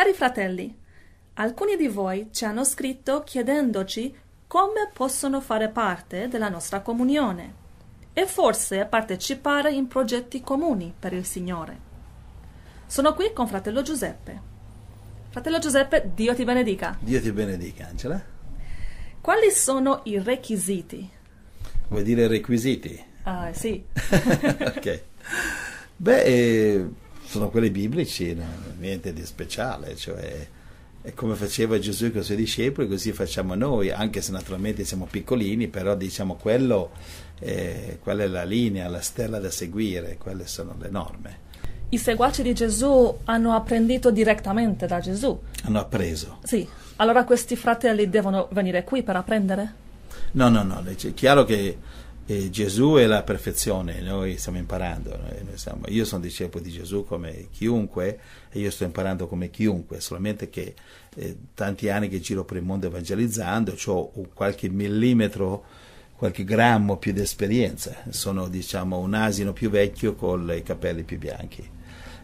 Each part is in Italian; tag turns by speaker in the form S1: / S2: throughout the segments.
S1: Cari fratelli, alcuni di voi ci hanno scritto chiedendoci come possono fare parte della nostra comunione e forse partecipare in progetti comuni per il Signore. Sono qui con fratello Giuseppe. Fratello Giuseppe, Dio ti benedica.
S2: Dio ti benedica, Angela.
S1: Quali sono i requisiti?
S2: Vuoi dire requisiti? Ah, sì. ok. Beh, eh sono quelli biblici, niente di speciale, cioè è come faceva Gesù con i suoi discepoli, così facciamo noi, anche se naturalmente siamo piccolini, però diciamo quello, eh, quella è la linea, la stella da seguire, quelle sono le norme.
S1: I seguaci di Gesù hanno apprendito direttamente da Gesù.
S2: Hanno appreso.
S1: Sì, allora questi fratelli devono venire qui per apprendere?
S2: No, no, no, è chiaro che e Gesù è la perfezione, noi stiamo imparando, noi siamo, io sono discepolo di Gesù come chiunque e io sto imparando come chiunque, solamente che eh, tanti anni che giro per il mondo evangelizzando ho qualche millimetro, qualche grammo più di esperienza, sono diciamo un asino più vecchio con i capelli più bianchi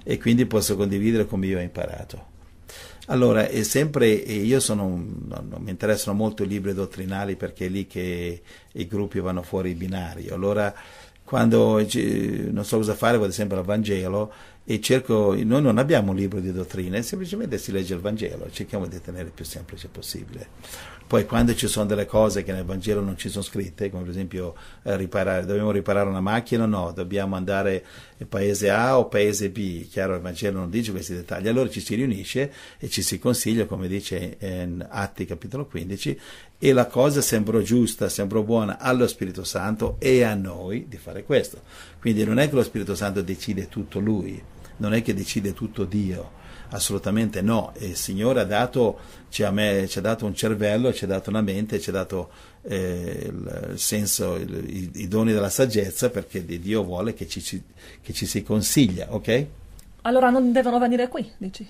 S2: e quindi posso condividere come io ho imparato. Allora, è sempre, io sono, non, mi interessano molto i libri dottrinali perché è lì che i gruppi vanno fuori binario. Allora, quando non so cosa fare, vado sempre al Vangelo e cerco, noi non abbiamo un libro di dottrine, semplicemente si legge il Vangelo, cerchiamo di tenere il più semplice possibile. Poi quando ci sono delle cose che nel Vangelo non ci sono scritte, come per esempio eh, riparare, dobbiamo riparare una macchina, o no, dobbiamo andare in paese A o paese B, chiaro il Vangelo non dice questi dettagli, allora ci si riunisce e ci si consiglia, come dice in Atti capitolo 15, e la cosa sembra giusta, sembra buona allo Spirito Santo e a noi di fare questo. Quindi non è che lo Spirito Santo decide tutto lui, non è che decide tutto Dio, assolutamente no, e il Signore ha dato, cioè me, ci ha dato un cervello, ci ha dato una mente, ci ha dato eh, il senso, il, i, i, doni della saggezza perché Dio vuole che ci, ci, che ci si consiglia, ok?
S1: Allora non devono venire qui, dici?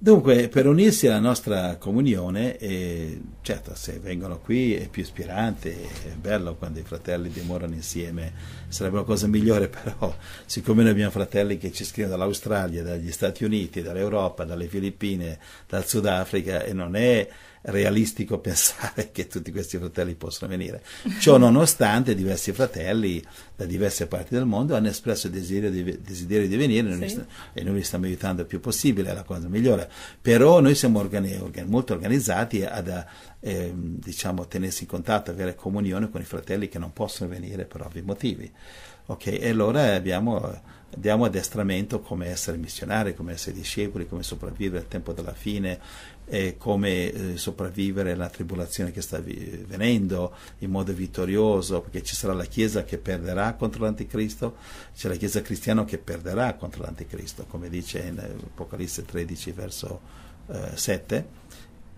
S2: Dunque, per unirsi alla nostra comunione, eh, certo, se vengono qui è più ispirante, è bello quando i fratelli dimorano insieme, sarebbe una cosa migliore, però siccome noi abbiamo fratelli che ci scrivono dall'Australia, dagli Stati Uniti, dall'Europa, dalle Filippine, dal Sudafrica e non è realistico pensare che tutti questi fratelli possano venire. Ciò nonostante diversi fratelli da diverse parti del mondo hanno espresso desiderio di, desiderio di venire sì. noi, e noi li stiamo aiutando il più possibile, è la cosa migliore. Però noi siamo organi, organi, molto organizzati ad a, eh, diciamo, tenersi in contatto, avere comunione con i fratelli che non possono venire per ovvi motivi. Okay? E allora abbiamo diamo addestramento come essere missionari, come essere discepoli, come sopravvivere al tempo della fine, eh, come eh, sopravvivere alla tribolazione che sta vi- venendo in modo vittorioso, perché ci sarà la Chiesa che perderà contro l'Anticristo, c'è la Chiesa cristiana che perderà contro l'Anticristo, come dice in eh, Apocalisse 13 verso eh, 7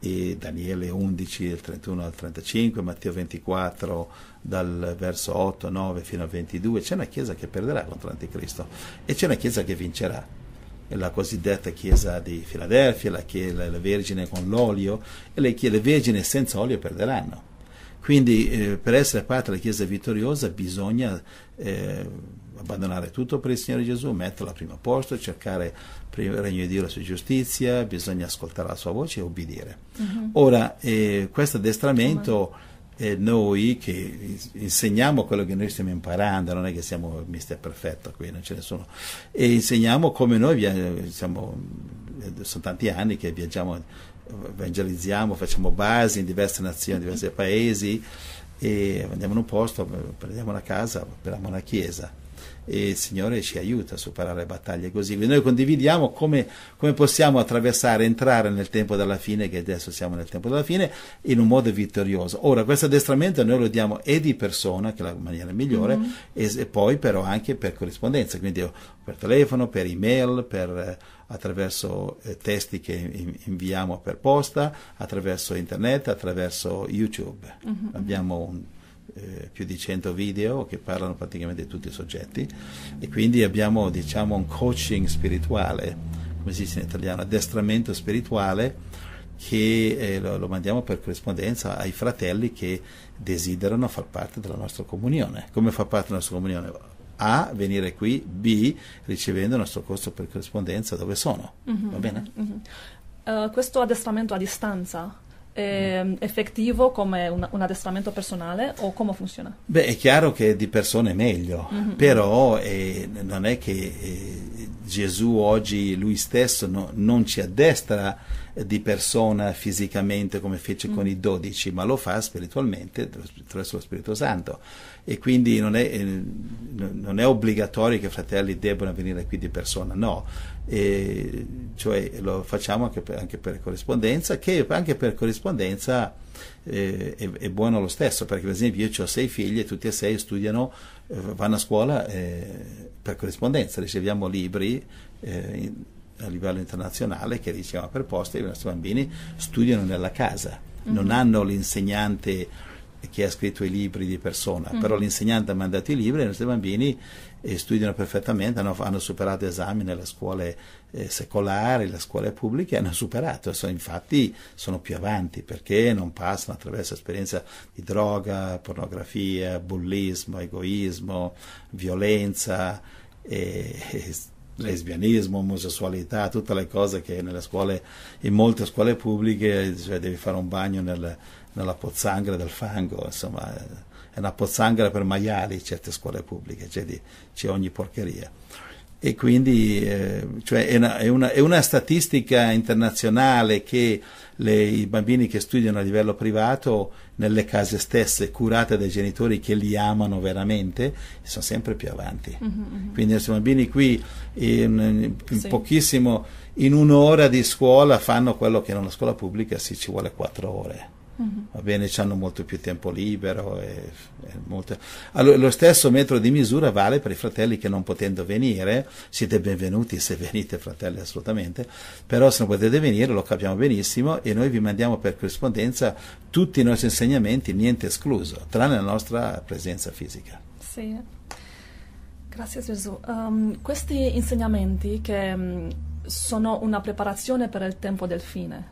S2: e Daniele 11 dal 31 al 35, Matteo 24 dal verso 8, 9 fino al 22, c'è una Chiesa che perderà contro l'Anticristo e c'è una Chiesa che vincerà la cosiddetta chiesa di Filadelfia, la, chiesa, la Vergine con l'olio, e le, le Vergini senza olio perderanno. Quindi eh, per essere parte della Chiesa vittoriosa bisogna eh, abbandonare tutto per il Signore Gesù, metterlo al primo posto, cercare il regno di Dio e la sua giustizia, bisogna ascoltare la sua voce e obbedire. Uh-huh. Ora, eh, questo addestramento eh, noi che insegniamo quello che noi stiamo imparando, non è che siamo mister perfetto qui, non ce ne sono, e insegniamo come noi via, siamo, eh, sono tanti anni che viaggiamo, evangelizziamo, facciamo basi in diverse nazioni, in diversi paesi, e andiamo in un posto, prendiamo una casa, apriamo una chiesa e il Signore ci aiuta a superare battaglie così. Noi condividiamo come, come possiamo attraversare, entrare nel tempo della fine, che adesso siamo nel tempo della fine, in un modo vittorioso. Ora, questo addestramento noi lo diamo e di persona, che è la maniera migliore, mm-hmm. e, e, poi però anche per corrispondenza, quindi oh, per telefono, per email, per eh, attraverso eh, testi che inviamo per posta, attraverso internet, attraverso YouTube. Mm-hmm. Abbiamo un eh, più di 100 video che parlano praticamente di tutti i soggetti e quindi abbiamo diciamo un coaching spirituale, come si dice in italiano, addestramento spirituale che eh, lo, lo, mandiamo per corrispondenza ai fratelli che desiderano far parte della nostra comunione. Come fa parte della nostra comunione? A, venire qui, B, ricevendo il nostro corso per corrispondenza dove sono. Mm-hmm. Va bene?
S1: Mm-hmm. Uh, questo addestramento a distanza eh, effettivo come un, un, addestramento personale o come funziona?
S2: Beh, è chiaro che di persone è meglio, mm-hmm. però eh, non è che eh, Gesù oggi lui stesso no, non ci addestra eh, di persona fisicamente come fece mm con i dodici, ma lo fa spiritualmente attraverso lo Spirito Santo. E quindi non è, eh, non è obbligatorio che i fratelli debbano venire qui di persona, no e cioè lo facciamo anche per, anche per, corrispondenza, che anche per corrispondenza eh, è, è, buono lo stesso, perché per esempio io ho sei figli e tutti e sei studiano, eh, vanno a scuola eh, per corrispondenza, riceviamo libri eh, in, a livello internazionale che riceviamo per posta e i nostri bambini studiano nella casa, mm-hmm. non hanno l'insegnante chi ha scritto i libri di persona, mm. però l'insegnante ha mandato i libri e i nostri bambini eh, studiano perfettamente, hanno, hanno, superato esami nelle scuole eh, secolari, le scuole pubbliche hanno superato, sono, infatti sono più avanti perché non passano attraverso esperienze di droga, pornografia, bullismo, egoismo, violenza. E, e, lesbianismo, omosessualità, tutte le cose che nelle scuole, in molte scuole pubbliche, cioè devi fare un bagno nel, nella pozzanghera del fango, insomma, è una pozzanghera per maiali certe scuole pubbliche, c'è, di, c'è ogni porcheria. E quindi eh, cioè è, una, è, una, è, una, statistica internazionale che le, i bambini che studiano a livello privato nelle case stesse, curate dai genitori che li amano veramente, sono sempre più avanti. Mm-hmm. Quindi i bambini qui in, in sì. pochissimo, in un'ora di scuola fanno quello che in una scuola pubblica si ci vuole quattro ore uh-huh. va bene, hanno molto più tempo libero. E, e molto... Allora, lo stesso metro di misura vale per i fratelli che non potendo venire, siete benvenuti se venite fratelli assolutamente, però se non potete venire lo capiamo benissimo e noi vi mandiamo per corrispondenza tutti i nostri insegnamenti, niente escluso, tranne la nostra presenza fisica.
S1: Sì. Grazie Gesù. Um, questi insegnamenti che um, sono una preparazione per il tempo del fine,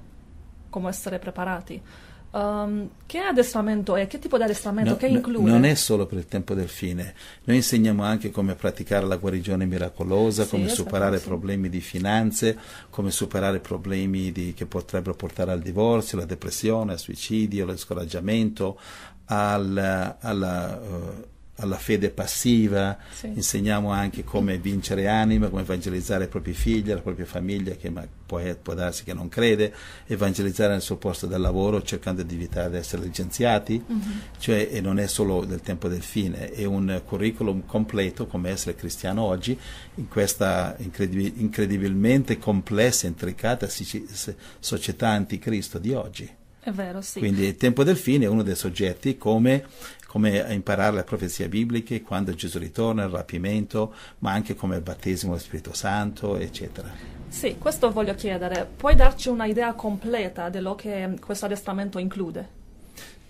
S1: come essere preparati. Um, che addestramento è? Che tipo di addestramento? No, che include? Non è
S2: solo per il tempo del fine, noi insegniamo anche come praticare la guarigione miracolosa, sì, come superare problemi di finanze, come superare problemi di, che potrebbero portare al divorzio, alla depressione, al suicidio, allo scoraggiamento, al, alla... Uh, alla fede passiva, sì. insegniamo anche come vincere anima, come evangelizzare i propri figli, la propria famiglia che può, eh, può, darsi che non crede, evangelizzare nel suo posto del lavoro cercando di evitare di essere licenziati, uh-huh. cioè e non è solo del tempo del fine, è un curriculum completo come essere cristiano oggi in questa incredibil- incredibilmente complessa, intricata società anticristo di oggi.
S1: È vero, sì. Quindi
S2: il tempo del fine è uno dei soggetti come, come imparare le profezie bibliche, quando Gesù ritorna, il rapimento, ma anche come il battesimo del Spirito Santo, eccetera.
S1: Sì, questo voglio chiedere. Puoi darci un'idea completa di quello che questo addestramento include?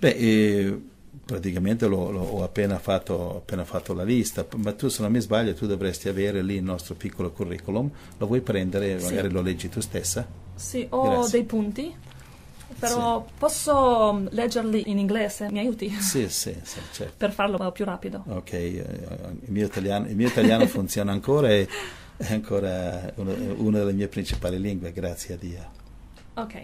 S2: Beh, eh, praticamente lo, lo, ho appena fatto, appena fatto, la lista, ma tu se non mi sbaglio tu dovresti avere lì il nostro piccolo curriculum, lo vuoi prendere, magari sì. lo leggi tu stessa?
S1: Sì, ho Grazie. dei punti però sì. posso mm, leggerli in inglese? Mi aiuti? Sì,
S2: sì, sì certo.
S1: Per farlo più rapido.
S2: Ok, eh, eh, il mio italiano, il mio italiano funziona ancora e è ancora una, una delle mie principali lingue, grazie a Dio.
S1: Ok.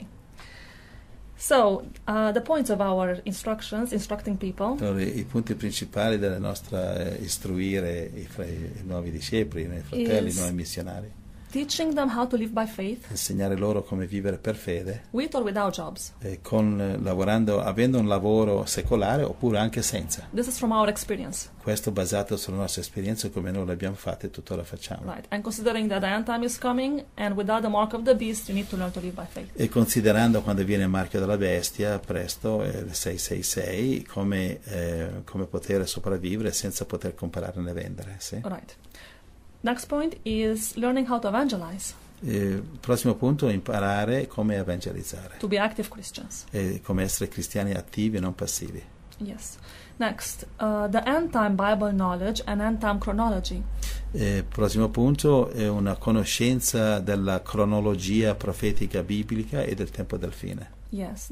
S1: So, uh, the points of our instructions, instructing people.
S2: Allora, I punti principali della nostra eh, istruire i, i nuovi discepoli, i fratelli, i nuovi missionari.
S1: Teaching them how to live by faith.
S2: Insegnare loro come vivere per fede.
S1: With or without jobs.
S2: Eh, con, lavorando, avendo un lavoro secolare oppure anche senza.
S1: This is from our experience.
S2: Questo basato sulla nostra esperienza come noi l'abbiamo fatta e tuttora facciamo. Right.
S1: And considering that the end time is coming and without the mark of the beast you need to learn to live by faith.
S2: E considerando quando viene il marchio della bestia, presto, eh, il 666, come, eh, come poter sopravvivere senza poter comprare né vendere. Sì?
S1: Right. Next point is learning how to evangelize.
S2: Eh, prossimo punto è imparare come evangelizzare.
S1: To be active Christians.
S2: E come essere cristiani attivi e non passivi.
S1: Yes. Next, uh, the end time Bible knowledge and end time chronology.
S2: Eh, prossimo punto è una conoscenza della cronologia profetica biblica e del tempo del fine.
S1: Yes.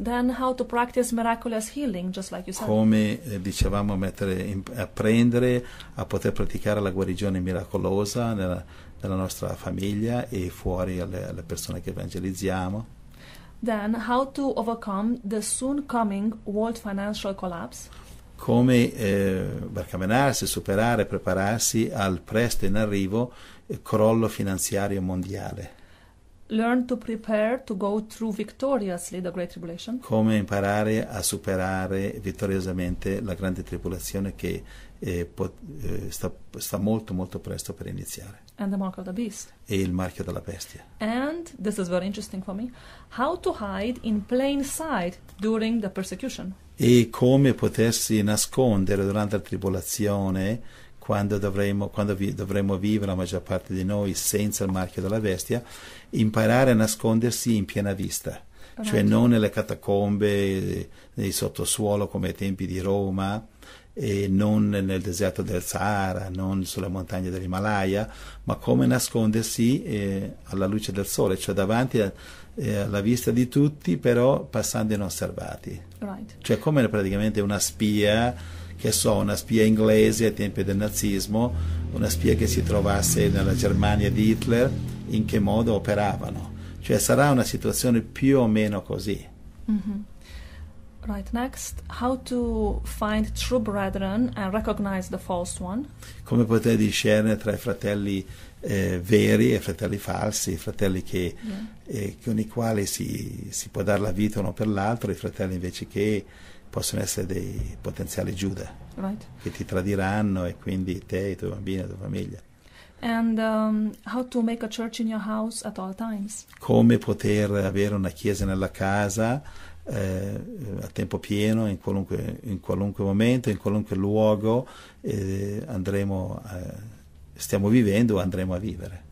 S1: Come
S2: eh, dicevamo, in, apprendere a poter praticare la guarigione miracolosa nella, nella nostra famiglia e fuori alle, alle persone che evangelizziamo.
S1: Then how to overcome the soon coming world financial collapse.
S2: Come eh, barcamenarsi, superare, prepararsi al presto in arrivo eh, crollo finanziario mondiale.
S1: Learn to prepare to go through victoriously the Great Tribulation.
S2: Come imparare a superare vittoriosamente la grande tribolazione che eh, pot, eh, sta, sta, molto molto presto per iniziare.
S1: E
S2: il marchio della bestia.
S1: And this is very interesting for me. How to hide in plain sight during the persecution.
S2: E come potersi nascondere durante la tribolazione quando dovremo, quando vi, dovremo vivere la maggior parte di noi senza il marchio della bestia, imparare a nascondersi in piena vista, Orati. cioè non nelle catacombe, nel sottosuolo come ai tempi di Roma, e non nel deserto del Sahara, non sulle montagne dell'Himalaya, ma come nascondersi eh, alla luce del sole, cioè davanti a, eh, alla vista di tutti, però passando inosservati. Right. Cioè come praticamente una spia che so, una spia inglese ai tempi del nazismo, una spia che si trovasse nella Germania di Hitler, in che modo operavano. Cioè sarà una situazione più o meno così.
S1: Mm-hmm. Right, next, how to find true brethren and recognize the false one.
S2: Come poter discernere tra i fratelli eh, veri e fratelli falsi, i fratelli che, yeah. eh, con i quali si, si, può dare la vita uno per l'altro, i fratelli invece che possono essere dei potenziali Giuda right. che ti tradiranno e quindi te, i tuoi bambini, la tua famiglia.
S1: And, um,
S2: Come poter avere una chiesa nella casa eh, a tempo pieno, in qualunque, in qualunque, momento, in qualunque luogo eh, andremo a, stiamo vivendo o andremo a vivere.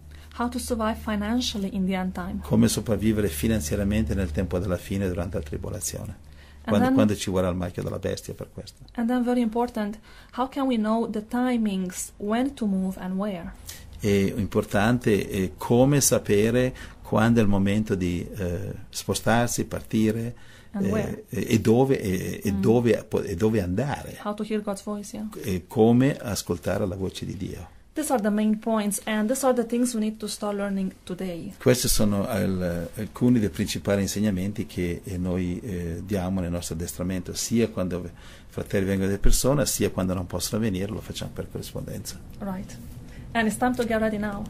S2: Come sopravvivere finanziariamente nel tempo della fine durante la tribolazione. When, then, quando, ci vorrà il marchio della bestia per questo.
S1: And then very important, how can we know the timings, when to move and where?
S2: E importante è come sapere quando è il momento di eh, spostarsi, partire eh, e, dove, e, e, mm. dove, e, dove, andare.
S1: Voice, yeah. E
S2: come ascoltare la voce di Dio.
S1: These are the main points and these are the things we need to start learning today.
S2: Questi sono al, alcuni dei principali insegnamenti che eh, noi eh, diamo nel nostro addestramento, sia quando i fratelli vengono da persona, sia quando non possono venire, lo facciamo per corrispondenza.
S1: Right. And it's time to get ready now.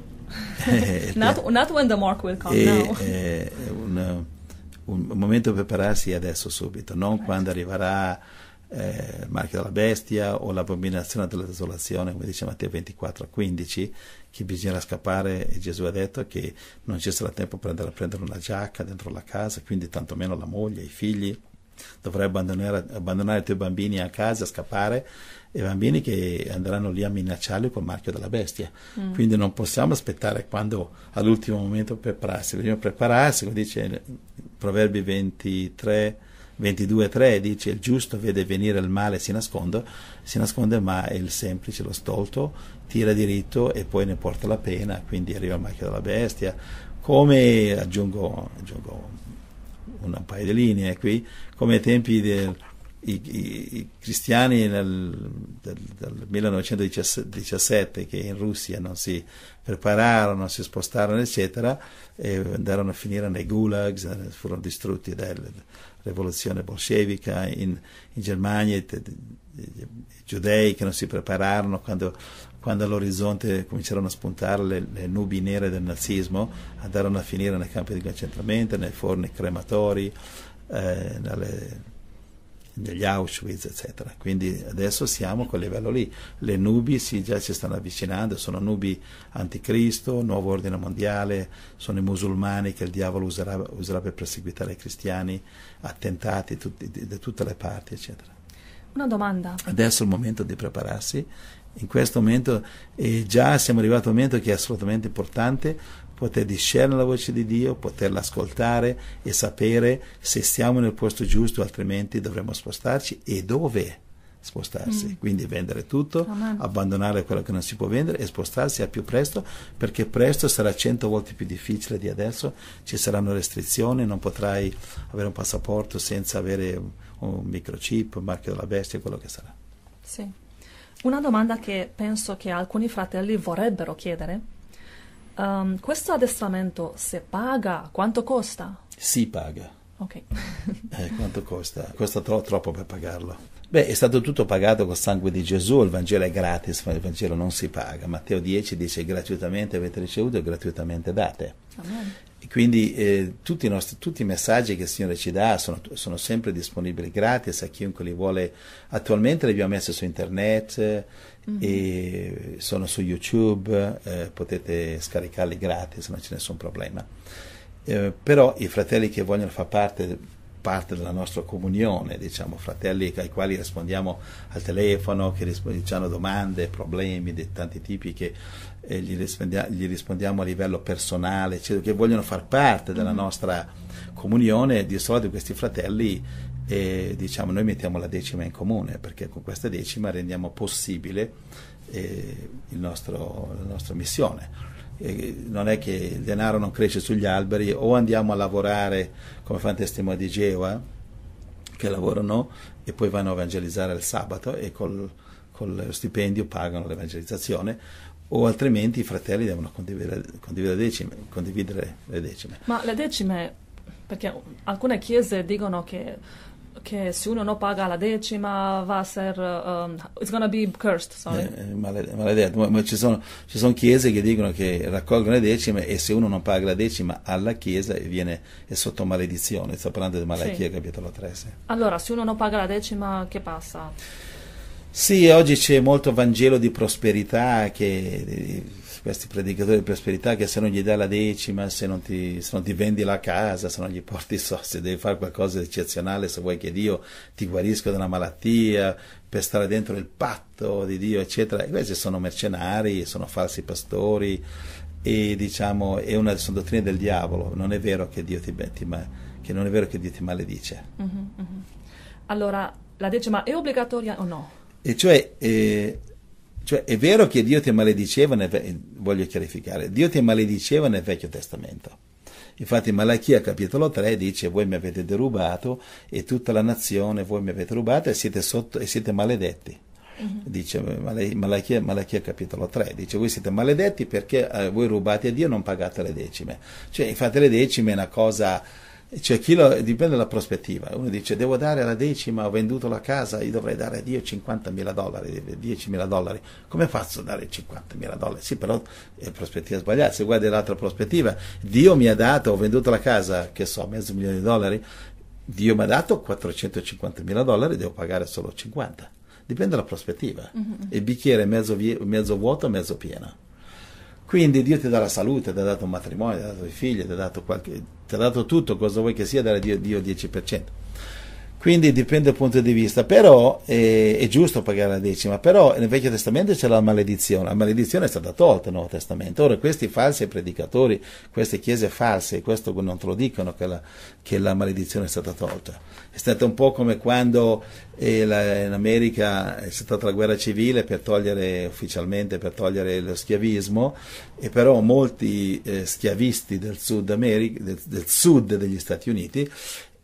S2: Eh, eh, not,
S1: not when the mark will come, e, now.
S2: È un, un, momento per prepararsi adesso subito, non right. quando arriverà eh, Marchio della Bestia o l'abominazione della desolazione, come dice Matteo 24 15, che bisognerà scappare e Gesù ha detto che non ci sarà tempo per andare a prendere una giacca dentro la casa, quindi tantomeno la moglie, i figli. Dovrai abbandonare, abbandonare i tuoi bambini a casa, scappare, e bambini che andranno lì a minacciarli col marchio della bestia. Mm. Quindi non possiamo aspettare quando all'ultimo momento prepararsi, bisogna prepararsi, come dice Proverbi 23, 22.3 dice il giusto vede venire il male e si nasconde, si nasconde ma il semplice, lo stolto, tira diritto e poi ne porta la pena, quindi arriva il macchio della bestia. Come, aggiungo, aggiungo un, paio di linee qui, come ai tempi del i, i, i, cristiani nel, del, del, 1917 che in Russia non si prepararono, si spostarono, eccetera, e andarono a finire nei gulags, eh, furono distrutti dalla rivoluzione bolscevica in, in Germania, i, giudei che non si prepararono quando, quando all'orizzonte cominciarono a spuntare le, le, nubi nere del nazismo, andarono a finire nei campi di concentramento, nei forni crematori, eh, dalle degli Auschwitz, eccetera. Quindi adesso siamo a quel livello lì. Le nubi si, già si stanno avvicinando, sono nubi anticristo, nuovo ordine mondiale, sono i musulmani che il diavolo userà, userà per perseguitare i cristiani, attentati tutti, da tutte le parti, eccetera.
S1: Una domanda. Adesso
S2: è il momento di prepararsi. In questo momento eh, già siamo arrivati a un momento che è assolutamente importante poter discernere la voce di Dio, poterla ascoltare e sapere se stiamo nel posto giusto, altrimenti dovremmo spostarci e dove spostarsi, mm. quindi vendere tutto, Amen. abbandonare quello che non si può vendere e spostarsi al più presto, perché presto sarà cento volte più difficile di adesso, ci saranno restrizioni, non potrai avere un passaporto senza avere un microchip, un marchio della bestia, quello che sarà.
S1: Sì. Una domanda che penso che alcuni fratelli vorrebbero chiedere Um, questo addestramento, se paga, quanto costa?
S2: Si paga. Ok. eh, quanto costa? Costa tro- troppo per pagarlo. Beh, è stato tutto pagato col sangue di Gesù, il Vangelo è gratis, ma il Vangelo non si paga. Matteo 10 dice gratuitamente avete ricevuto e gratuitamente date. Amen. E quindi eh, tutti, i nostri, tutti, i messaggi che il Signore ci dà sono, sono, sempre disponibili gratis a chiunque li vuole. Attualmente li abbiamo messi su internet mm-hmm. e sono su YouTube, eh, potete scaricarli gratis, non c'è nessun problema. Eh, però i fratelli che vogliono far parte, parte della nostra comunione, diciamo, fratelli ai quali rispondiamo al telefono, che risp- hanno domande, problemi di tanti tipi, che eh, gli, rispondia- gli, rispondiamo a livello personale, cioè, che vogliono far parte della mm-hmm. nostra comunione, di solito questi fratelli e diciamo noi mettiamo la decima in comune perché con questa decima rendiamo possibile eh, nostro, la nostra missione. E non è che il denaro non cresce sugli alberi o andiamo a lavorare come fanno testimoni di Geova che lavorano e poi vanno a evangelizzare il sabato e col, col stipendio pagano l'evangelizzazione o altrimenti i fratelli devono condividere, condividere, decime, condividere le decime.
S1: Ma le decime perché alcune chiese dicono che che se uno non paga la decima va a essere um, it's gonna be cursed sorry eh,
S2: eh maled- maledetto ma, ma ci, sono, ci, sono, chiese che dicono che raccolgono le decime e se uno non paga la decima alla chiesa viene è sotto maledizione sto parlando di Malachia sì. capitolo 3 sì.
S1: allora se uno non paga la decima che passa?
S2: Sì, oggi c'è molto Vangelo di prosperità che eh, questi predicatori di prosperità che se non gli dai la decima, se non, ti, se non ti vendi la casa, se non gli porti i soldi, devi fare qualcosa di eccezionale se vuoi che Dio ti guarisca da una malattia, per stare dentro il patto di Dio, eccetera. questi sono mercenari, sono falsi pastori e diciamo è una, sono dottrine del diavolo, non è vero che Dio ti, ti, ma, che non è vero che Dio ti maledice.
S1: Uh-huh, Allora, la decima è obbligatoria o no?
S2: E cioè... Eh, cioè è vero che Dio ti malediceva, nel, voglio chiarificare, Dio ti malediceva nel Vecchio Testamento. Infatti Malachia capitolo 3 dice voi mi avete derubato e tutta la nazione voi mi avete rubato e siete, sotto, e siete maledetti. Uh-huh. Dice Malachia, Malachia, capitolo 3, dice voi siete maledetti perché eh, voi rubate a Dio e non pagate le decime. Cioè infatti le decime è una cosa cioè, chi lo, dipende dalla prospettiva. Uno dice, devo dare la decima, ho venduto la casa, io dovrei dare a Dio 50.000 dollari, 10.000 dollari. Come faccio a dare 50.000 dollari? Sì, però è prospettiva sbagliata. Se guardi l'altra prospettiva, Dio mi ha dato, ho venduto la casa, che so, mezzo milione di dollari, Dio mi ha dato 450.000 dollari, devo pagare solo 50. Dipende dalla prospettiva. Mm-hmm. Il bicchiere è mezzo, mezzo vuoto, mezzo pieno. Quindi Dio ti dà la salute, ti ha dato un matrimonio, ti ha dato i figli, ti ha dato, qualche, ti ha dato tutto, cosa vuoi che sia, darà Dio, Dio 10%. Quindi dipende dal punto di vista, però eh, è giusto pagare la decima, però nel Vecchio Testamento c'è la maledizione, la maledizione è stata tolta nel Nuovo Testamento, ora questi falsi predicatori, queste chiese false, questo non te lo dicono che la, che la maledizione è stata tolta, è stato un po' come quando eh, la, in America è stata la guerra civile per togliere ufficialmente, per togliere lo schiavismo, e però molti eh, schiavisti del sud, America, del, del sud degli Stati Uniti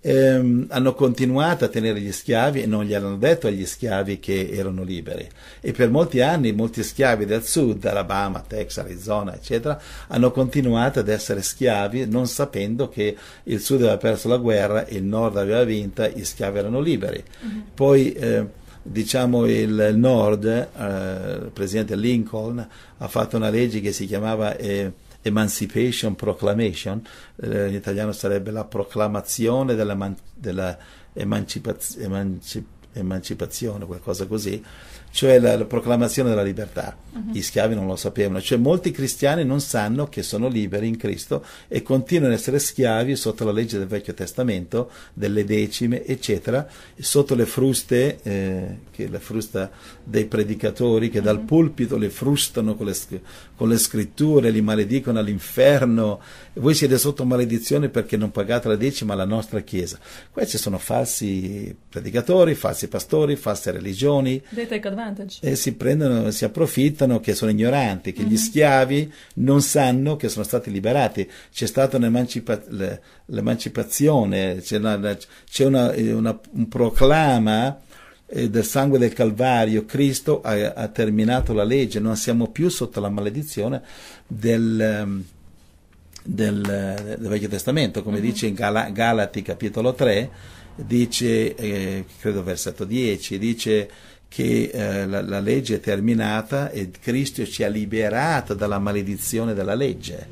S2: ehm, hanno continuato a tenere gli schiavi e non gli hanno detto agli schiavi che erano liberi. E per molti anni molti schiavi del sud, Alabama, Texas, Arizona, eccetera, hanno continuato ad essere schiavi non sapendo che il sud aveva perso la guerra, e il nord aveva vinta, gli schiavi erano liberi. Uh-huh. Poi, eh, diciamo il nord, eh, il presidente Lincoln ha fatto una legge che si chiamava... Eh, Emancipation Proclamation, eh, in italiano sarebbe la proclamazione dell'emancipazione, emancip, emancip, qualcosa così, cioè la, la proclamazione della libertà. Uh-huh. Gli schiavi non lo sapevano, cioè molti cristiani non sanno che sono liberi in Cristo e continuano ad essere schiavi sotto la legge del Vecchio Testamento, delle decime, eccetera, sotto le fruste, eh, che la frusta dei predicatori che dal mhm. pulpito le frustano con le, con le scritture, li maledicono all'inferno, voi siete sotto maledizione perché non pagate la decima alla nostra Chiesa. Questi sono falsi predicatori, falsi pastori, false religioni.
S1: They take advantage. E
S2: si prendono, si approfittano che sono ignoranti, che mm-hmm. gli mhm. schiavi non sanno che sono stati liberati. C'è stata l'emancipazione, c'è, una, c'è una, una, un proclama eh, del sangue del Calvario Cristo ha, ha, terminato la legge, non siamo più sotto la maledizione del, ehm, del, eh, del Vecchio Testamento, come mm-hmm. dice in Gal- Galati capitolo 3, dice, eh, credo versetto 10, dice che eh, la, la, legge è terminata e Cristo ci ha liberato dalla maledizione della legge.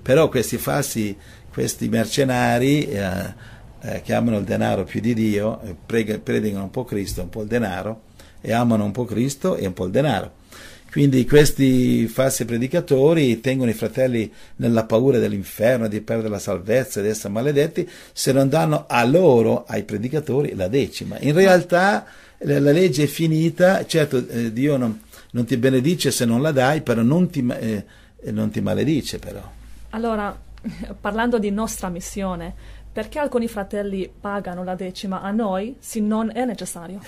S2: Però questi falsi, questi mercenari eh, eh, che amano il denaro più di Dio, eh, prega, predicano un po' Cristo, e un po' il denaro, e amano un po' Cristo e un po' il denaro. Quindi questi falsi predicatori tengono i fratelli nella paura dell'inferno, di perdere la salvezza, di essere maledetti, se non danno a loro, ai predicatori, la decima. In realtà la legge è finita, certo eh, Dio non, non, ti benedice se non la dai, però non ti, eh, non ti maledice però.
S1: Allora, parlando di nostra missione, perché alcuni fratelli pagano la decima a noi se non è necessario?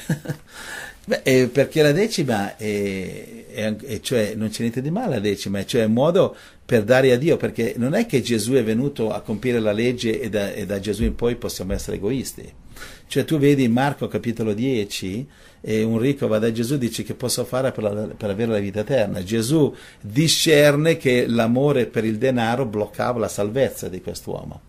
S2: Beh, eh, perché la decima, è, è, è, cioè, non c'è niente di male la decima, cioè è un modo per dare a Dio, perché non è che Gesù è venuto a compiere la legge e da, e da Gesù in poi possiamo essere egoisti. Cioè tu vedi in Marco capitolo 10, eh, un ricco va da Gesù e dice che posso fare per, la, per avere la vita eterna. Gesù discerne che l'amore per il denaro bloccava la salvezza di quest'uomo.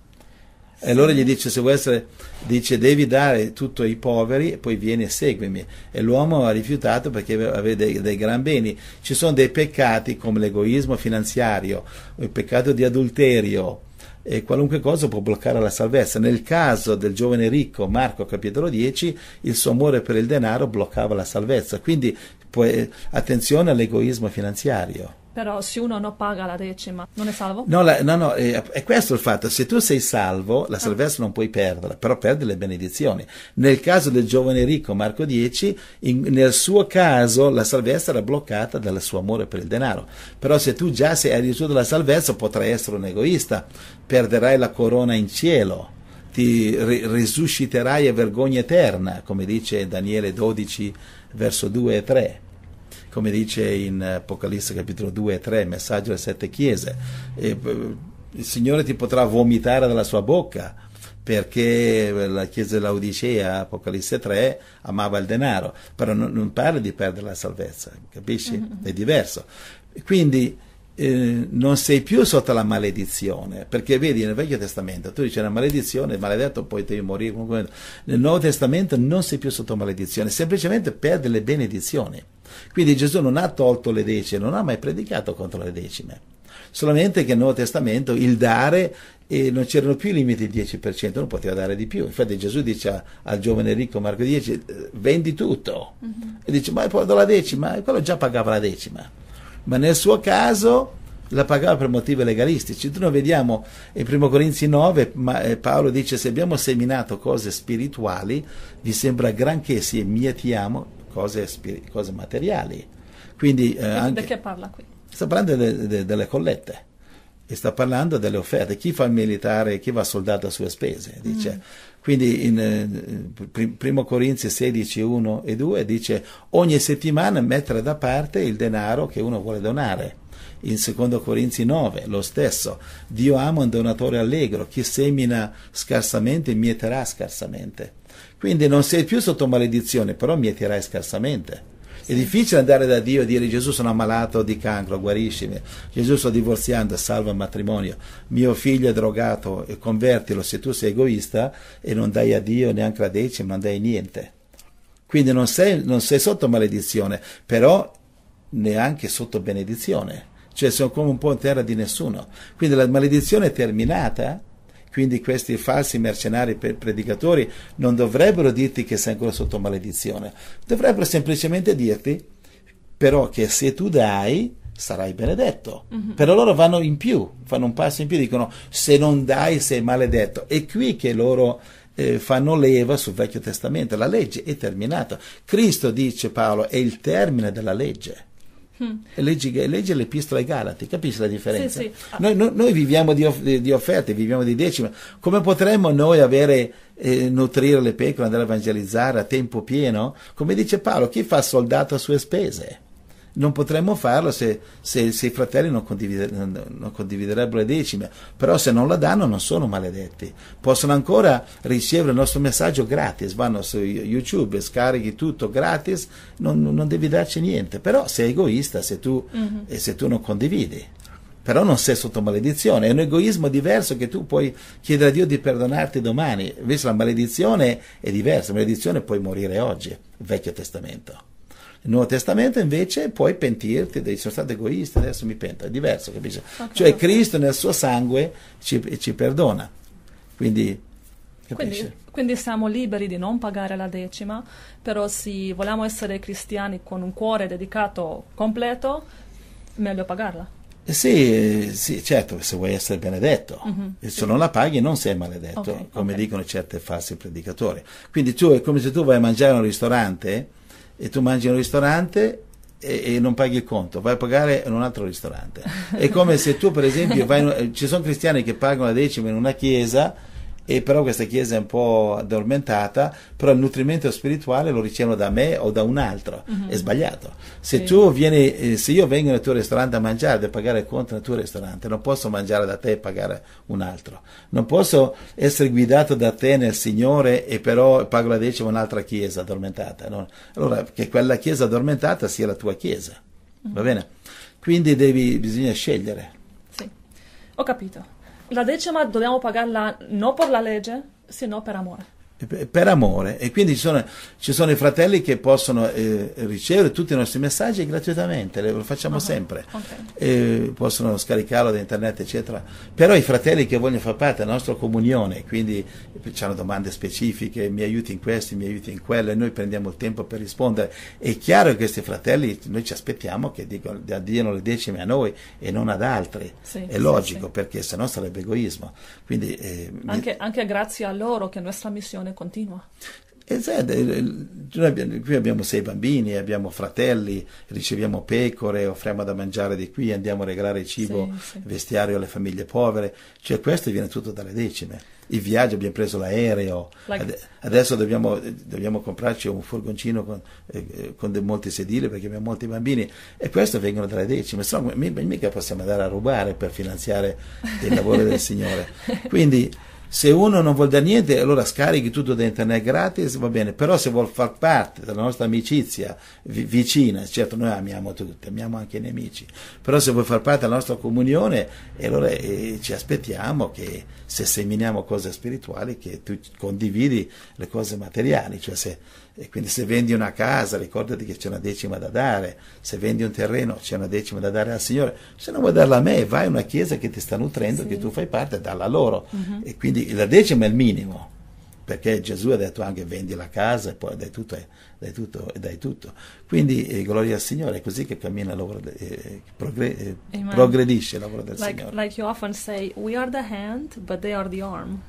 S2: E allora gli dice, se vuoi essere, dice, devi dare tutto ai poveri, poi vieni e seguimi. E l'uomo ha rifiutato perché aveva dei, dei gran beni. Ci sono dei peccati come l'egoismo finanziario, il peccato di adulterio, e qualunque cosa può bloccare la salvezza. Nel caso del giovane ricco, Marco capitolo 10, il suo amore per il denaro bloccava la salvezza. Quindi eh, attenzione all'egoismo finanziario
S1: però se uno non paga la decima non è salvo? No, la,
S2: no, no, eh, è, questo il fatto, se tu sei salvo la ah. salvezza non puoi perderla, però perdi le benedizioni. Nel caso del giovane ricco Marco 10, in, nel suo caso la salvezza era bloccata dal suo amore per il denaro, però se tu già sei a risultato salvezza potrai essere un egoista, perderai la corona in cielo ti risusciterai a vergogna eterna, come dice Daniele 12, verso 2 e 3 come dice in Apocalisse capitolo 2 e 3, messaggio alle sette chiese, e, eh, il Signore ti potrà vomitare dalla sua bocca perché eh, la chiesa dell'Odicea, Apocalisse 3, amava il denaro, però non, non parla di perdere la salvezza, capisci? Mm-hmm. È diverso. Quindi eh, non sei più sotto la maledizione, perché vedi nel Vecchio Testamento tu dici una maledizione, maledetto poi devi morire. Nel Nuovo Testamento non sei più sotto maledizione, semplicemente perdi le benedizioni. Quindi Gesù non ha tolto le decine, non ha mai predicato contro le decine. Solamente che nel Nuovo Testamento il dare e eh, non c'erano più i limiti del 10%, non poteva dare di più. Infatti Gesù dice a, al giovane ricco Marco 10, eh, vendi tutto. Mm-hmm. E dice, ma poi do la decima, e quello già pagava la decima. Ma nel suo caso la pagava per motivi legalistici. noi vediamo in 1 Corinzi 9, ma, eh, Paolo dice, se abbiamo seminato cose spirituali, vi sembra granché se mietiamo cose, spir- cose materiali. Quindi, eh, anche, perché parla qui? Sta parlando de- de- delle collette e sta parlando delle offerte. Chi fa il militare, chi va soldato a sue spese? Dice. Mm. Quindi in 1 eh, Corinzi 16, 1 e 2 dice ogni settimana mettere da parte il denaro che uno vuole donare. In 2 Corinzi 9 lo stesso, Dio ama un donatore allegro, chi semina scarsamente mieterà scarsamente. Quindi non sei più sotto maledizione, però mieterai scarsamente. È difficile andare da Dio e dire Gesù sono ammalato di cancro, guariscimi. Gesù sto divorziando, salva il matrimonio. Mio figlio è drogato, convertilo se tu sei egoista e non dai a Dio neanche la decima, non dai niente. Quindi non sei, non sei sotto maledizione, però neanche sotto benedizione. Cioè sono come un po' in terra di nessuno. Quindi la maledizione è terminata quindi questi falsi mercenari predicatori non dovrebbero dirti che sei ancora sotto maledizione, dovrebbero semplicemente dirti però che se tu dai sarai benedetto. Mm-hmm. Però loro vanno in più, fanno un passo in più, dicono se non dai sei maledetto. È qui che loro eh, fanno leva sul Vecchio Testamento, la legge è terminata. Cristo, dice Paolo, è il termine della legge. Mm. Leggi, leggi l'epistola ai Galati, capisci la differenza? Sì, sì. Noi, noi, noi, viviamo di, off, di, offerte, viviamo di decima. Come potremmo noi avere, eh, nutrire le pecore, andare a evangelizzare a tempo pieno? Come dice Paolo, chi fa soldato a sue spese? non potremmo farlo se, se, se i fratelli non, condivide, non, condividerebbero le decime, però se non la danno non sono maledetti, possono ancora ricevere il nostro messaggio gratis, vanno su YouTube, scarichi tutto gratis, non, non devi darci niente, però sei egoista se tu, mm-hmm. e se tu non condividi però non sei sotto maledizione, è un egoismo diverso che tu puoi chiedere a Dio di perdonarti domani, invece la maledizione è diversa, la maledizione puoi morire oggi, Vecchio Testamento. Nel Nuovo Testamento invece puoi pentirti, dei, sono stato egoista, adesso mi pento, è diverso, capisci? Okay, cioè okay. Cristo nel suo sangue ci, ci perdona. Quindi, quindi,
S1: quindi, siamo liberi di non pagare la decima, però se vogliamo essere cristiani con un cuore dedicato completo, meglio pagarla.
S2: Eh sì, sì, certo, se vuoi essere benedetto, mm-hmm, se sì. non la paghi non sei maledetto, okay, come okay. dicono certi falsi predicatori. Quindi tu è come se tu vai a mangiare a un ristorante e tu mangi in un ristorante e, e, non paghi il conto, vai a pagare in un altro ristorante. È come se tu, per esempio, vai in, ci sono cristiani che pagano la decima in una chiesa e però questa chiesa è un po' addormentata, però il nutrimento spirituale lo ricevono da me o da un altro, mm-hmm. è sbagliato. Se, sì. tu vieni, eh, se io vengo nel tuo ristorante a mangiare, devo pagare il conto nel tuo ristorante, non posso mangiare da te e pagare un altro, non posso essere guidato da te nel Signore e però pago la decima un'altra chiesa addormentata. No? Allora, che quella chiesa addormentata sia la tua chiesa, mm-hmm. va bene? Quindi devi, bisogna scegliere.
S1: Sì, ho capito. La decima dobbiamo pagarla non per la legge, sino per amore
S2: per amore e quindi ci sono, ci sono i fratelli che possono eh, ricevere tutti i nostri messaggi gratuitamente, lo facciamo uh-huh. sempre, okay. eh, possono scaricarlo da internet eccetera, però i fratelli che vogliono far parte della nostra comunione, quindi eh, hanno domande specifiche, mi aiuti in questo, mi aiuti in quello e noi prendiamo il tempo per rispondere, è chiaro che questi fratelli noi ci aspettiamo che dicono, diano le decime a noi e non ad altri, sì, è logico sì, sì. perché sennò sarebbe egoismo. Quindi, eh, anche,
S1: mi... anche grazie a loro che nostra missione formazione continua.
S2: Esatto, qui abbiamo sei bambini, abbiamo fratelli, riceviamo pecore, offriamo da mangiare di qui, andiamo a regalare cibo, sì, sì. vestiario alle famiglie povere, cioè questo viene tutto dalle decime. I viaggi abbiamo preso l'aereo, Ad, adesso dobbiamo, eh, dobbiamo, comprarci un furgoncino con, eh, con molti sedili perché abbiamo molti bambini e questo vengono dalle decime, insomma mica possiamo andare a rubare per finanziare il lavoro del Signore. Quindi se uno non vuol dare niente, allora scarichi tutto da internet gratis, va bene, però se vuol far parte della nostra amicizia vi- vicina, certo noi amiamo tutti, amiamo anche i nemici, però se vuoi far parte della nostra comunione, allora eh, ci aspettiamo che se seminiamo cose spirituali, che tu condividi le cose materiali, cioè se e quindi se vendi una casa, ricordati che c'è una decima da dare, se vendi un terreno c'è una decima da dare al Signore, se non vuoi darla a me, vai a una chiesa che ti sta nutrendo, sì. che tu fai parte, dalla a loro. Uh-huh. E quindi la decima è il minimo, perché Gesù ha detto anche vendi la casa e poi dai tutto e eh, dai tutto. E dai tutto. Quindi eh, gloria al Signore, è così che cammina il lavoro, de, eh, progre- eh, progredisce il lavoro del like, Signore.
S1: Like you often say, we are the hand, but they are the arm.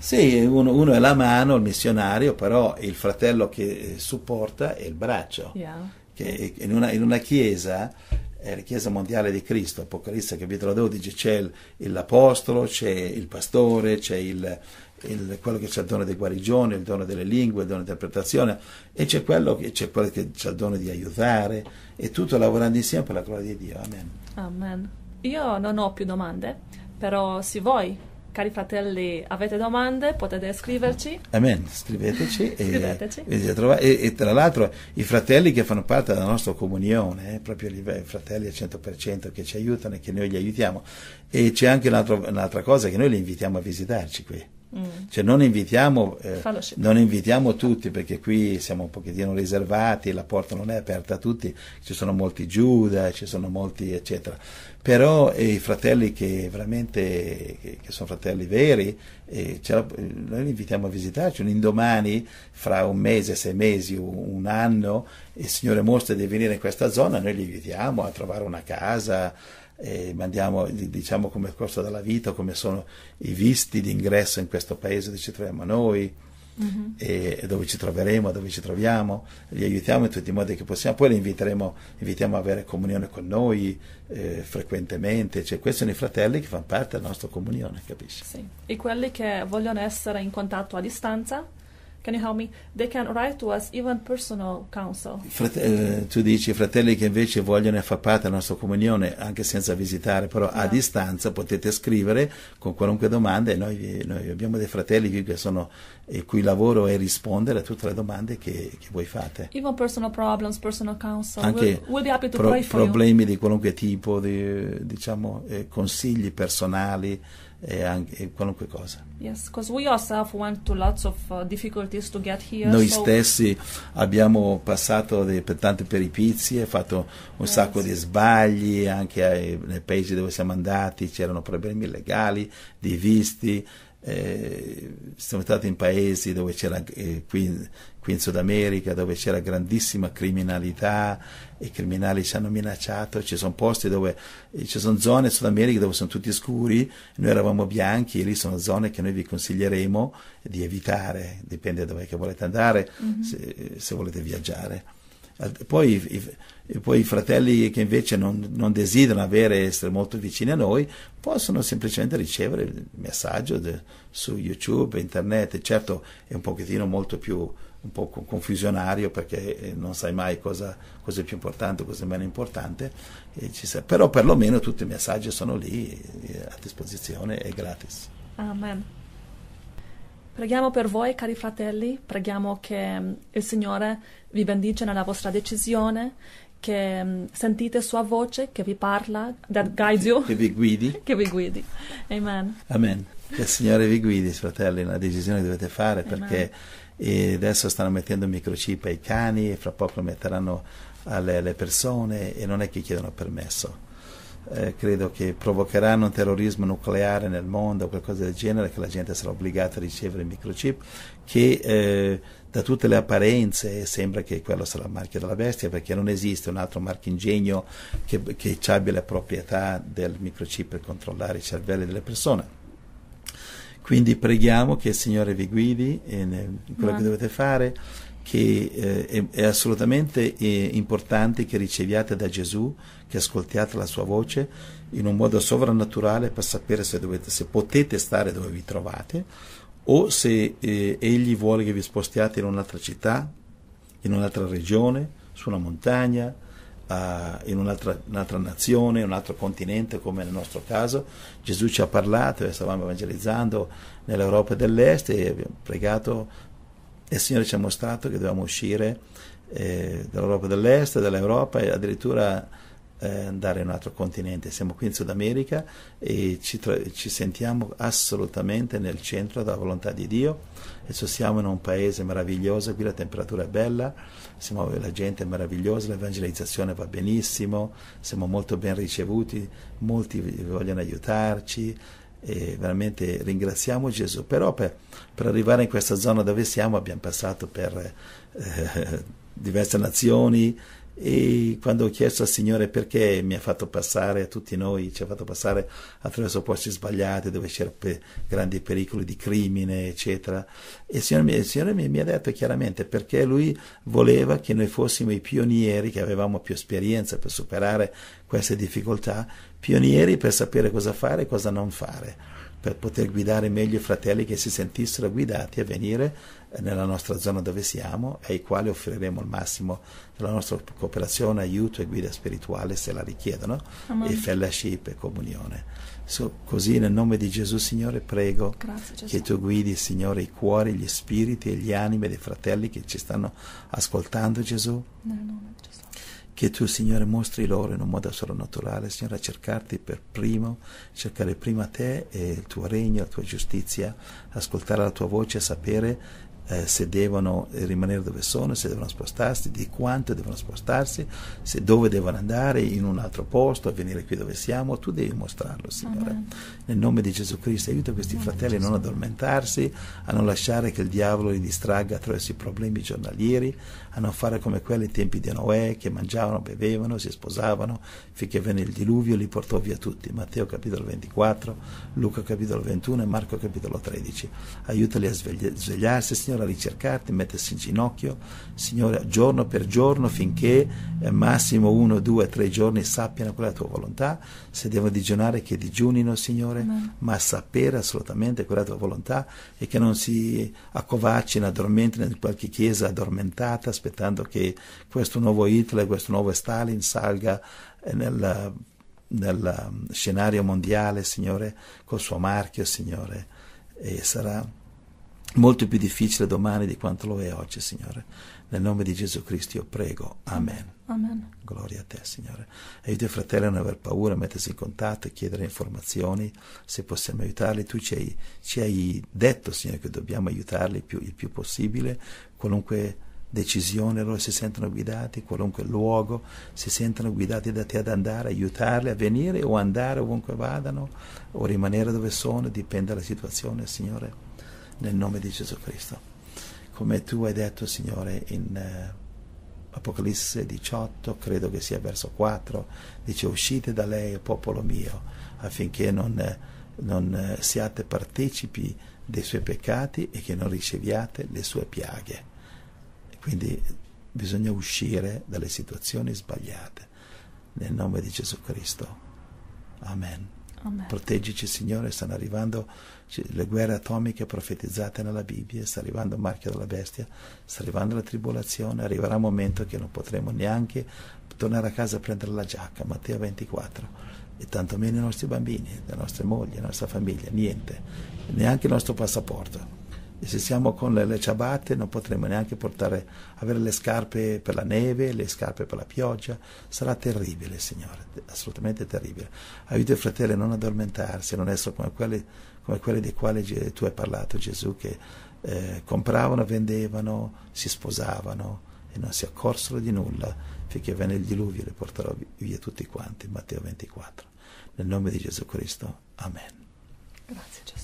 S1: Sì,
S2: uno, uno, è la mano, il missionario, però il fratello che eh, supporta è il braccio. Yeah. Che in una, in una chiesa è la Chiesa Mondiale di Cristo, Apocalisse capitolo 12, c'è l'apostolo, c'è il pastore, c'è il, il, quello che ha il dono di guarigione, il dono delle lingue, il dono di interpretazione, e c'è quello, che, ha il dono di aiutare, e tutto lavorando insieme per la gloria di Dio. Amen.
S1: Amen. Io non ho più domande, però se vuoi Cari fratelli, avete domande? Potete scriverci.
S2: Amen, scriveteci. e, scriveteci. E, e, tra l'altro i fratelli che fanno parte della nostra comunione, eh, proprio i fratelli al 100% che ci aiutano e che noi li aiutiamo. E c'è anche un'altra, un'altra cosa che noi li invitiamo a visitarci qui. Mm. Cioè non invitiamo, eh, non invitiamo, tutti perché qui siamo un pochettino riservati, la porta non è aperta a tutti, ci sono molti Giuda, ci sono molti eccetera però eh, i fratelli che veramente che, che sono fratelli veri eh, la, eh, noi li invitiamo a visitarci un indomani fra un mese sei mesi un, un anno il signore mostra di venire in questa zona noi li invitiamo a trovare una casa eh, mandiamo, diciamo come è il corso della vita come sono i visti d'ingresso in questo paese dove ci troviamo noi uh-huh. e dove ci troveremo, dove ci troviamo, li aiutiamo in tutti i modi che possiamo, poi li inviteremo, invitiamo ad avere comunione con noi eh, frequentemente, cioè questi sono i fratelli che fanno parte della nostra comunione, capisci? Sì.
S1: E quelli che vogliono essere in contatto a distanza Can you help me? They can write to us even personal counsel. Frate-
S2: eh, tu dici fratelli che invece vogliono far parte della nostra comunione anche senza visitare, però yeah. a distanza potete scrivere con qualunque domanda e noi, noi abbiamo dei fratelli qui che sono il cui lavoro è rispondere a tutte le domande che, che voi fate.
S1: Even personal problems, personal counsel. Anche we'll, we'll pro- problemi
S2: you. di qualunque tipo, di, diciamo, eh, consigli personali e, anche, e qualunque cosa.
S1: Yes, uh, Noi so
S2: stessi abbiamo passato dei, per tante peripizie, fatto un yes. sacco di sbagli, anche ai, nei paesi dove siamo andati c'erano problemi legali, di visti, eh, siamo stati in paesi dove c'era, eh, qui, qui, in Sud America, dove c'era grandissima criminalità, e i criminali ci hanno minacciato, ci sono posti dove, eh, ci sono zone in Sud America dove sono tutti scuri, noi eravamo bianchi e lì sono zone che noi vi consiglieremo di evitare, dipende da dove volete andare, mm-hmm. se, se volete viaggiare. Poi i, poi i fratelli che invece non, non, desiderano avere, essere molto vicini a noi possono semplicemente ricevere il messaggio de, su YouTube, internet. Certo è un pochettino molto più un po' confusionario perché eh, non sai mai cosa, cosa è più importante, cosa è meno importante, però perlomeno tutti i messaggi sono lì eh, a disposizione e gratis.
S1: Amen. Preghiamo per voi, cari fratelli, preghiamo che mm, il Signore vi bendice nella vostra decisione, che mm, sentite sua voce che vi parla, that guides
S2: you. Che vi guidi.
S1: Che vi guidi. Amen.
S2: Amen. Che il Signore vi guidi, fratelli, nella decisione che dovete fare Amen. perché eh, adesso stanno mettendo microchip ai cani e fra poco lo metteranno alle, alle persone e non è che chiedono permesso eh, credo che provocheranno un terrorismo nucleare nel mondo o qualcosa del genere, che la gente sarà obbligata a ricevere il microchip, che eh, da tutte le apparenze sembra che quello sarà il marchio della bestia, perché non esiste un altro marchio ingegno che, che abbia le proprietà del microchip per controllare i cervelli delle persone. Quindi preghiamo che il Signore vi guidi in, eh, in quello no. che dovete fare che eh, è, è, assolutamente eh, importante che riceviate da Gesù che ascoltiate la sua voce in un modo sovrannaturale per sapere se, dovete, se potete stare dove vi trovate o se eh, egli vuole che vi spostiate in un'altra città, in un'altra regione, su una montagna, in un'altra, un'altra, nazione, un altro continente come nel nostro caso. Gesù ci ha parlato, e stavamo evangelizzando nell'Europa dell'Est e abbiamo pregato e il Signore ci ha mostrato che dovevamo uscire eh, dall'Europa dell'Est, dall'Europa e addirittura eh, andare in un altro continente, siamo qui in Sud America e ci, tra- ci sentiamo assolutamente nel centro della volontà di Dio. Adesso siamo in un paese meraviglioso, qui la temperatura è bella, si la gente è meravigliosa, l'evangelizzazione va benissimo, siamo molto ben ricevuti, molti vogliono aiutarci e veramente ringraziamo Gesù. Però per, per, arrivare in questa zona dove siamo abbiamo passato per eh, diverse nazioni, e quando ho chiesto al Signore perché mi ha fatto passare a tutti noi, ci ha fatto passare attraverso posti sbagliati dove c'erano pe- grandi pericoli di crimine, eccetera, e il Signore, mi, il Signore mi, mi, ha detto chiaramente perché Lui voleva che noi fossimo i pionieri, che avevamo più esperienza per superare queste difficoltà, pionieri per sapere cosa fare e cosa non fare per poter guidare meglio i fratelli che si sentissero guidati a venire eh, nella nostra zona dove siamo e ai quali offriremo il massimo della nostra cooperazione, aiuto e guida spirituale se la richiedono Amen. e fellowship e comunione. So, così nel nome di Gesù Signore prego Grazie, che tu guidi Signore i cuori, gli spiriti e gli anime dei fratelli che ci stanno ascoltando Gesù. Nel nome di Gesù che tu, Signore, mostri loro in un modo soprannaturale, Signore, a cercarti per primo, cercare prima te e il tuo regno, la tua giustizia, ascoltare la tua voce, sapere eh, se devono rimanere dove sono, se devono spostarsi, di quanto devono spostarsi, se dove devono andare, in un altro posto, a venire qui dove siamo, tu devi mostrarlo, Signore. Amen. Nel nome di Gesù Cristo, aiuta questi Amen. fratelli a non addormentarsi, a non lasciare che il diavolo li distragga attraverso i problemi giornalieri, a non fare come quelli ai tempi di Noè, che mangiavano, bevevano, si sposavano, finché venne il diluvio e li portò via tutti. Matteo capitolo 24, Luca capitolo 21 e Marco capitolo 13. Aiutali a svegli- svegliarsi, Signore a ricercarti, mettersi in ginocchio, Signore, giorno per giorno finché eh, massimo uno, due, tre giorni sappiano quella è la tua volontà, se devono digiunare che digiunino, Signore, Amen. ma sapere assolutamente quella è la tua volontà e che non si accovaccino, addormentino in qualche chiesa addormentata aspettando che questo nuovo Hitler, questo nuovo Stalin salga eh, nel, nel eh, scenario mondiale, Signore, col suo marchio, Signore, e sarà molto più difficile domani di quanto lo è oggi, Signore. Nel nome di Gesù Cristo io prego. Amen. Amen. Gloria a te, Signore. Aiuta i fratelli a non aver paura, a mettersi in contatto, a chiedere informazioni, se possiamo aiutarli. Tu ci hai, ci hai detto, Signore, che dobbiamo aiutarli più, il più possibile, qualunque decisione loro si sentono guidati, qualunque luogo si sentono guidati da te ad andare, aiutarli a venire o andare ovunque vadano o rimanere dove sono, dipende dalla situazione, Signore nel nome di Gesù Cristo. Come tu hai detto, Signore, in eh, Apocalisse 18, credo che sia verso 4, dice uscite da lei, popolo mio, affinché non, non eh, siate partecipi dei suoi peccati e che non riceviate le sue piaghe. Quindi bisogna uscire dalle situazioni sbagliate. Nel nome di Gesù Cristo. Amen. Amen. Proteggici, Signore, stanno arrivando cioè, le guerre atomiche profetizzate nella Bibbia, sta arrivando il marchio della bestia, sta arrivando la tribolazione, arriverà un momento che non potremo neanche tornare a casa a prendere la giacca, Matteo 24, e tantomeno i nostri bambini, le nostre mogli, la nostra famiglia, niente, neanche il nostro passaporto. E se siamo con le, ciabatte non potremo neanche portare, avere le scarpe per la neve, le scarpe per la pioggia, sarà terribile Signore, assolutamente terribile. Aiuto i fratelli a non addormentarsi, non essere come quelli come quelle di quali tu hai parlato Gesù, che eh, compravano, vendevano, si sposavano e non si accorsero di nulla finché venne il diluvio e li porterò via tutti quanti, Matteo 24. Nel nome di Gesù Cristo, Amen. Grazie Gesù.